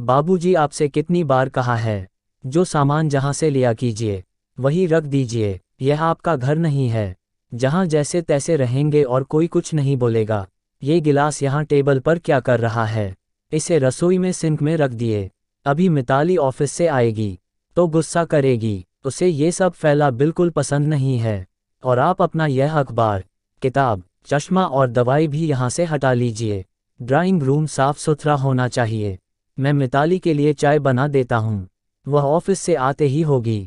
बाबूजी आपसे कितनी बार कहा है जो सामान जहां से लिया कीजिए वही रख दीजिए यह आपका घर नहीं है जहां जैसे तैसे रहेंगे और कोई कुछ नहीं बोलेगा ये गिलास यहाँ टेबल पर क्या कर रहा है इसे रसोई में सिंक में रख दिए अभी मिताली ऑफिस से आएगी तो गुस्सा करेगी उसे ये सब फैला बिल्कुल पसंद नहीं है और आप अपना यह अखबार किताब चश्मा और दवाई भी यहाँ से हटा लीजिए ड्राइंग रूम साफ सुथरा होना चाहिए मैं मिताली के लिए चाय बना देता हूँ वह ऑफिस से आते ही होगी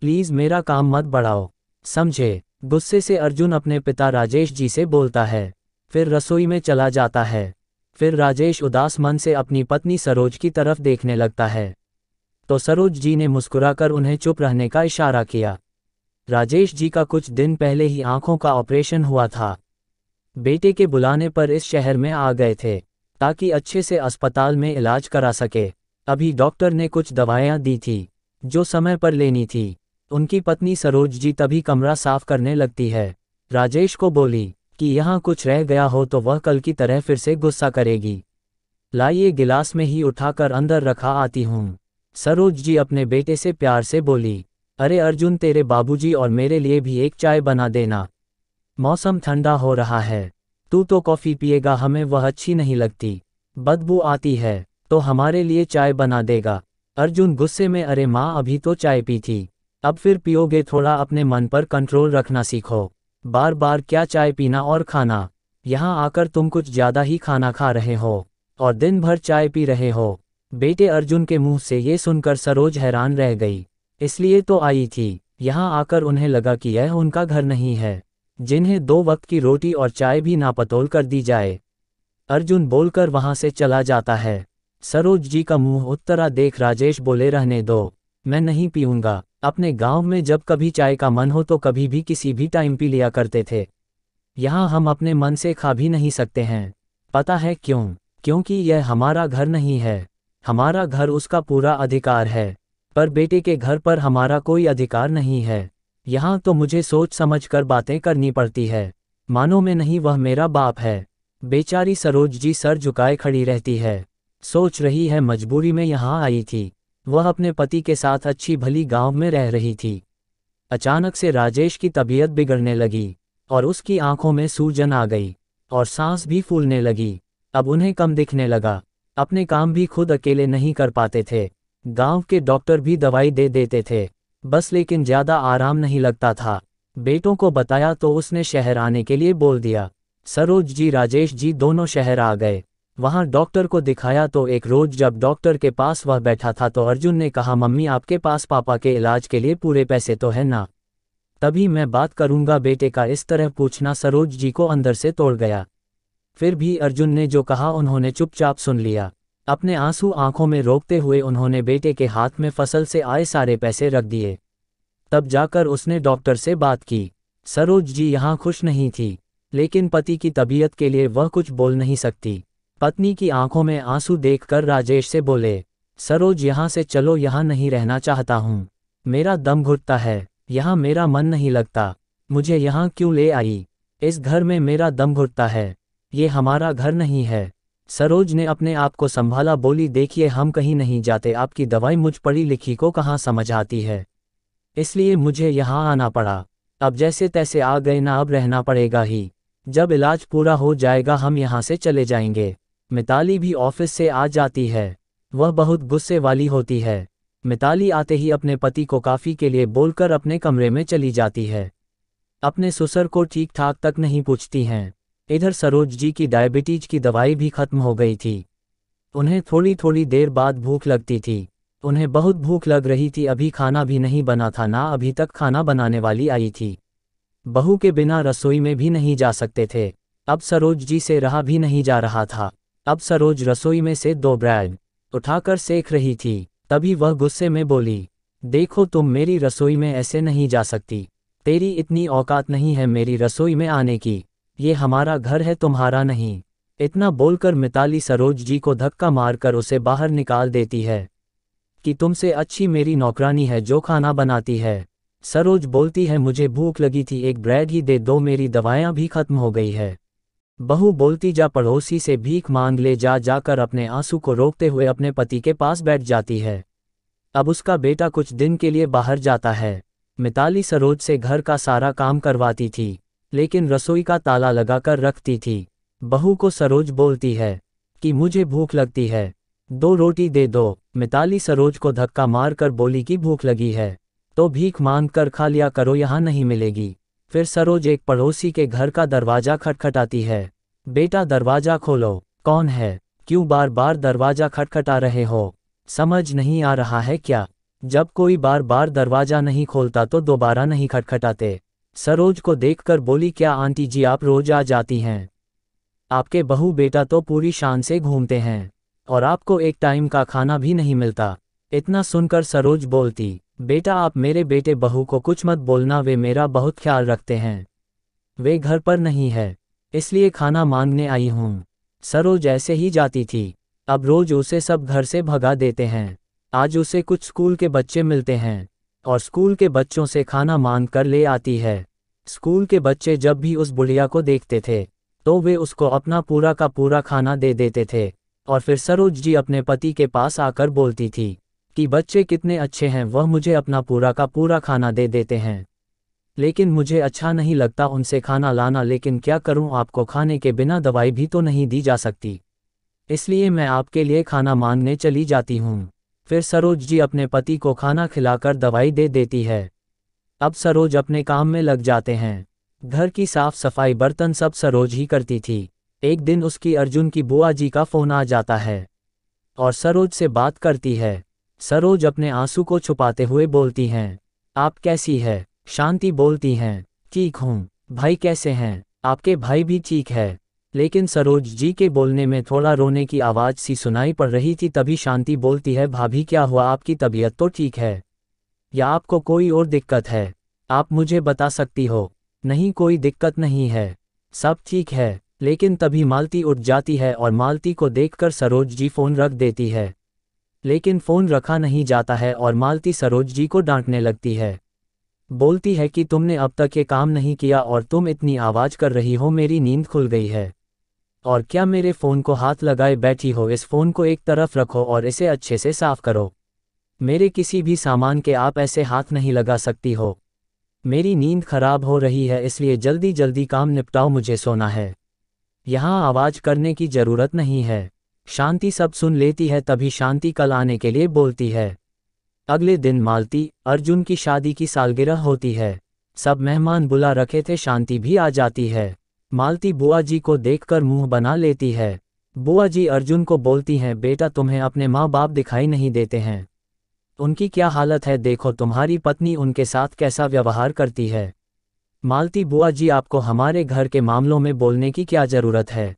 प्लीज मेरा काम मत बढ़ाओ समझे गुस्से से अर्जुन अपने पिता राजेश जी से बोलता है फिर रसोई में चला जाता है फिर राजेश उदास मन से अपनी पत्नी सरोज की तरफ देखने लगता है तो सरोज जी ने मुस्कुराकर उन्हें चुप रहने का इशारा किया राजेश जी का कुछ दिन पहले ही आंखों का ऑपरेशन हुआ था बेटे के बुलाने पर इस शहर में आ गए थे ताकि अच्छे से अस्पताल में इलाज करा सके अभी डॉक्टर ने कुछ दवाइयाँ दी थी जो समय पर लेनी थी उनकी पत्नी सरोज जी तभी कमरा साफ करने लगती है राजेश को बोली कि यहाँ कुछ रह गया हो तो वह कल की तरह फिर से गुस्सा करेगी लाइए गिलास में ही उठाकर अंदर रखा आती हूँ सरोज जी अपने बेटे से प्यार से बोली अरे अर्जुन तेरे बाबूजी और मेरे लिए भी एक चाय बना देना मौसम ठंडा हो रहा है तू तो कॉफ़ी पिएगा हमें वह अच्छी नहीं लगती बदबू आती है तो हमारे लिए चाय बना देगा अर्जुन गुस्से में अरे माँ अभी तो चाय पी थी अब फिर पियोगे थोड़ा अपने मन पर कंट्रोल रखना सीखो बार बार क्या चाय पीना और खाना यहाँ आकर तुम कुछ ज़्यादा ही खाना खा रहे हो और दिन भर चाय पी रहे हो बेटे अर्जुन के मुंह से ये सुनकर सरोज हैरान रह गई इसलिए तो आई थी यहाँ आकर उन्हें लगा कि यह उनका घर नहीं है जिन्हें दो वक्त की रोटी और चाय भी नापतोल कर दी जाए अर्जुन बोलकर वहां से चला जाता है सरोज जी का मुंह उत्तरा देख राजेश बोले रहने दो मैं नहीं पीऊंगा अपने गांव में जब कभी चाय का मन हो तो कभी भी किसी भी टाइम पी लिया करते थे यहाँ हम अपने मन से खा भी नहीं सकते हैं पता है क्यों क्योंकि यह हमारा घर नहीं है हमारा घर उसका पूरा अधिकार है पर बेटे के घर पर हमारा कोई अधिकार नहीं है यहाँ तो मुझे सोच समझ कर बातें करनी पड़ती है मानो में नहीं वह मेरा बाप है बेचारी सरोज जी सर झुकाए खड़ी रहती है सोच रही है मजबूरी में यहाँ आई थी वह अपने पति के साथ अच्छी भली गांव में रह रही थी अचानक से राजेश की तबीयत बिगड़ने लगी और उसकी आंखों में सूजन आ गई और सांस भी फूलने लगी अब उन्हें कम दिखने लगा अपने काम भी खुद अकेले नहीं कर पाते थे गांव के डॉक्टर भी दवाई दे देते थे बस लेकिन ज्यादा आराम नहीं लगता था बेटों को बताया तो उसने शहर आने के लिए बोल दिया सरोज जी राजेश जी दोनों शहर आ गए वहां डॉक्टर को दिखाया तो एक रोज जब डॉक्टर के पास वह बैठा था तो अर्जुन ने कहा मम्मी आपके पास पापा के इलाज के लिए पूरे पैसे तो है ना तभी मैं बात करूंगा बेटे का इस तरह पूछना सरोज जी को अंदर से तोड़ गया फिर भी अर्जुन ने जो कहा उन्होंने चुपचाप सुन लिया अपने आंसू आंखों में रोकते हुए उन्होंने बेटे के हाथ में फसल से आए सारे पैसे रख दिए तब जाकर उसने डॉक्टर से बात की सरोज जी यहाँ खुश नहीं थी लेकिन पति की तबीयत के लिए वह कुछ बोल नहीं सकती पत्नी की आंखों में आंसू देखकर राजेश से बोले सरोज यहाँ से चलो यहाँ नहीं रहना चाहता हूँ मेरा दम घुटता है यहाँ मेरा मन नहीं लगता मुझे यहाँ क्यों ले आई इस घर में मेरा दम घुटता है ये हमारा घर नहीं है सरोज ने अपने आप को संभाला बोली देखिए हम कहीं नहीं जाते आपकी दवाई मुझ पढ़ी लिखी को कहाँ समझ आती है इसलिए मुझे यहाँ आना पड़ा अब जैसे तैसे आ गए ना अब रहना पड़ेगा ही जब इलाज पूरा हो जाएगा हम यहाँ से चले जाएंगे मिताली भी ऑफिस से आ जाती है वह बहुत गुस्से वाली होती है मिताली आते ही अपने पति को काफ़ी के लिए बोलकर अपने कमरे में चली जाती है अपने सुसर को ठीक ठाक तक नहीं पूछती हैं इधर सरोज जी की डायबिटीज की दवाई भी खत्म हो गई थी उन्हें थोड़ी थोड़ी देर बाद भूख लगती थी उन्हें बहुत भूख लग रही थी अभी खाना भी नहीं बना था ना अभी तक खाना बनाने वाली आई थी बहू के बिना रसोई में भी नहीं जा सकते थे अब सरोज जी से रहा भी नहीं जा रहा था अब सरोज रसोई में से दो ब्रैड उठाकर सेक रही थी तभी वह गुस्से में बोली देखो तुम मेरी रसोई में ऐसे नहीं जा सकती तेरी इतनी औकात नहीं है मेरी रसोई में आने की ये हमारा घर है तुम्हारा नहीं इतना बोलकर मिताली सरोज जी को धक्का मारकर उसे बाहर निकाल देती है कि तुमसे अच्छी मेरी नौकरानी है जो खाना बनाती है सरोज बोलती है मुझे भूख लगी थी एक ब्रेड ही दे दो मेरी दवायां भी खत्म हो गई है बहू बोलती जा पड़ोसी से भीख मांग ले जा जाकर अपने आंसू को रोकते हुए अपने पति के पास बैठ जाती है अब उसका बेटा कुछ दिन के लिए बाहर जाता है मिताली सरोज से घर का सारा काम करवाती थी लेकिन रसोई का ताला लगाकर रखती थी बहू को सरोज बोलती है कि मुझे भूख लगती है दो रोटी दे दो मिताली सरोज को धक्का मारकर बोली कि भूख लगी है तो भीख मांग कर खा लिया करो यहाँ नहीं मिलेगी फिर सरोज एक पड़ोसी के घर का दरवाजा खटखटाती है बेटा दरवाजा खोलो कौन है क्यों बार बार दरवाजा खटखटा रहे हो समझ नहीं आ रहा है क्या जब कोई बार बार दरवाजा नहीं खोलता तो दोबारा नहीं खटखटाते सरोज को देखकर बोली क्या आंटी जी आप रोज आ जाती हैं आपके बहू बेटा तो पूरी शान से घूमते हैं और आपको एक टाइम का खाना भी नहीं मिलता इतना सुनकर सरोज बोलती बेटा आप मेरे बेटे बहू को कुछ मत बोलना वे मेरा बहुत ख्याल रखते हैं वे घर पर नहीं है इसलिए खाना मांगने आई हूँ सरोज ऐसे ही जाती थी अब रोज उसे सब घर से भगा देते हैं आज उसे कुछ स्कूल के बच्चे मिलते हैं और स्कूल के बच्चों से खाना मांग कर ले आती है स्कूल के बच्चे जब भी उस बुढ़िया को देखते थे तो वे उसको अपना पूरा का पूरा खाना दे देते थे और फिर सरोज जी अपने पति के पास आकर बोलती थी कि बच्चे कितने अच्छे हैं वह मुझे अपना पूरा का पूरा खाना दे देते हैं लेकिन मुझे अच्छा नहीं लगता उनसे खाना लाना लेकिन क्या करूं आपको खाने के बिना दवाई भी तो नहीं दी जा सकती इसलिए मैं आपके लिए खाना मांगने चली जाती हूँ फिर सरोज जी अपने पति को खाना खिलाकर दवाई दे देती है अब सरोज अपने काम में लग जाते हैं घर की साफ सफाई बर्तन सब सरोज ही करती थी एक दिन उसकी अर्जुन की बुआ जी का फोन आ जाता है और सरोज से बात करती है सरोज अपने आंसू को छुपाते हुए बोलती हैं आप कैसी है शांति बोलती हैं ठीक हूँ भाई कैसे हैं आपके भाई भी ठीक है लेकिन सरोज जी के बोलने में थोड़ा रोने की आवाज़ सी सुनाई पड़ रही थी तभी शांति बोलती है भाभी क्या हुआ आपकी तबीयत तो ठीक है या आपको कोई और दिक्कत है आप मुझे बता सकती हो नहीं कोई दिक्कत नहीं है सब ठीक है लेकिन तभी मालती उठ जाती है और मालती को देखकर सरोज जी फ़ोन रख देती है लेकिन फ़ोन रखा नहीं जाता है और मालती सरोज जी को डांटने लगती है बोलती है कि तुमने अब तक ये काम नहीं किया और तुम इतनी आवाज़ कर रही हो मेरी नींद खुल गई है और क्या मेरे फ़ोन को हाथ लगाए बैठी हो इस फ़ोन को एक तरफ रखो और इसे अच्छे से साफ करो मेरे किसी भी सामान के आप ऐसे हाथ नहीं लगा सकती हो मेरी नींद खराब हो रही है इसलिए जल्दी जल्दी काम निपटाओ मुझे सोना है यहाँ आवाज़ करने की ज़रूरत नहीं है शांति सब सुन लेती है तभी शांति कल आने के लिए बोलती है अगले दिन मालती अर्जुन की शादी की सालगिरह होती है सब मेहमान बुला रखे थे शांति भी आ जाती है मालती बुआ जी को देखकर मुंह बना लेती है बुआ जी अर्जुन को बोलती हैं बेटा तुम्हें अपने माँ बाप दिखाई नहीं देते हैं उनकी क्या हालत है देखो तुम्हारी पत्नी उनके साथ कैसा व्यवहार करती है मालती बुआ जी आपको हमारे घर के मामलों में बोलने की क्या जरूरत है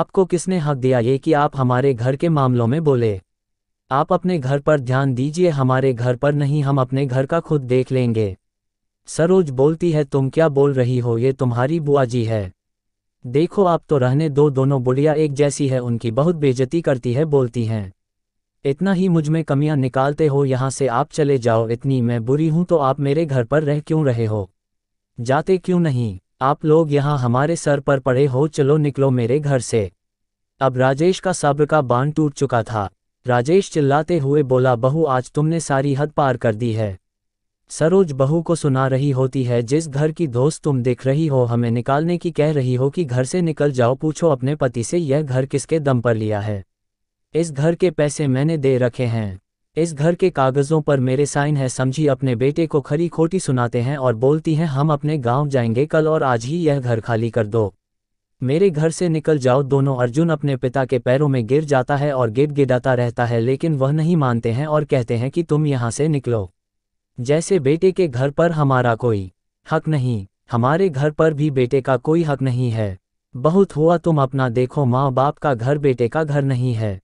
आपको किसने हक दिया ये कि आप हमारे घर के मामलों में बोले आप अपने घर पर ध्यान दीजिए हमारे घर पर नहीं हम अपने घर का खुद देख लेंगे सरोज बोलती है तुम क्या बोल रही हो ये तुम्हारी बुआ जी है देखो आप तो रहने दो दोनों बुढ़िया एक जैसी है उनकी बहुत बेजती करती है बोलती हैं इतना ही मुझ में कमियां निकालते हो यहाँ से आप चले जाओ इतनी मैं बुरी हूं तो आप मेरे घर पर रह क्यों रहे हो जाते क्यों नहीं आप लोग यहाँ हमारे सर पर पड़े हो चलो निकलो मेरे घर से अब राजेश का सब्र का बांध टूट चुका था राजेश चिल्लाते हुए बोला बहू आज तुमने सारी हद पार कर दी है सरोज बहू को सुना रही होती है जिस घर की दोस्त तुम देख रही हो हमें निकालने की कह रही हो कि घर से निकल जाओ पूछो अपने पति से यह घर किसके दम पर लिया है इस घर के पैसे मैंने दे रखे हैं इस घर के कागज़ों पर मेरे साइन है समझी अपने बेटे को खरी खोटी सुनाते हैं और बोलती हैं हम अपने गांव जाएंगे कल और आज ही यह घर खाली कर दो मेरे घर से निकल जाओ दोनों अर्जुन अपने पिता के पैरों में गिर जाता है और गिड़ गिड़ाता रहता है लेकिन वह नहीं मानते हैं और कहते हैं कि तुम यहां से निकलो जैसे बेटे के घर पर हमारा कोई हक नहीं हमारे घर पर भी बेटे का कोई हक नहीं है बहुत हुआ तुम अपना देखो माँ बाप का घर बेटे का घर नहीं है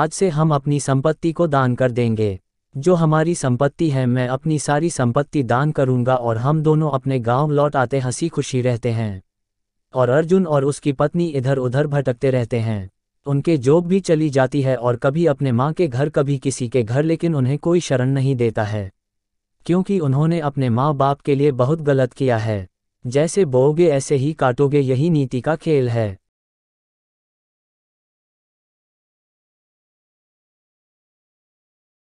आज से हम अपनी संपत्ति को दान कर देंगे जो हमारी संपत्ति है मैं अपनी सारी संपत्ति दान करूंगा और हम दोनों अपने गांव लौट आते हंसी खुशी रहते हैं और अर्जुन और उसकी पत्नी इधर उधर भटकते रहते हैं उनके जॉब भी चली जाती है और कभी अपने माँ के घर कभी किसी के घर लेकिन उन्हें कोई शरण नहीं देता है क्योंकि उन्होंने अपने माँ बाप के लिए बहुत गलत किया है जैसे बोगे ऐसे ही काटोगे यही नीति का खेल है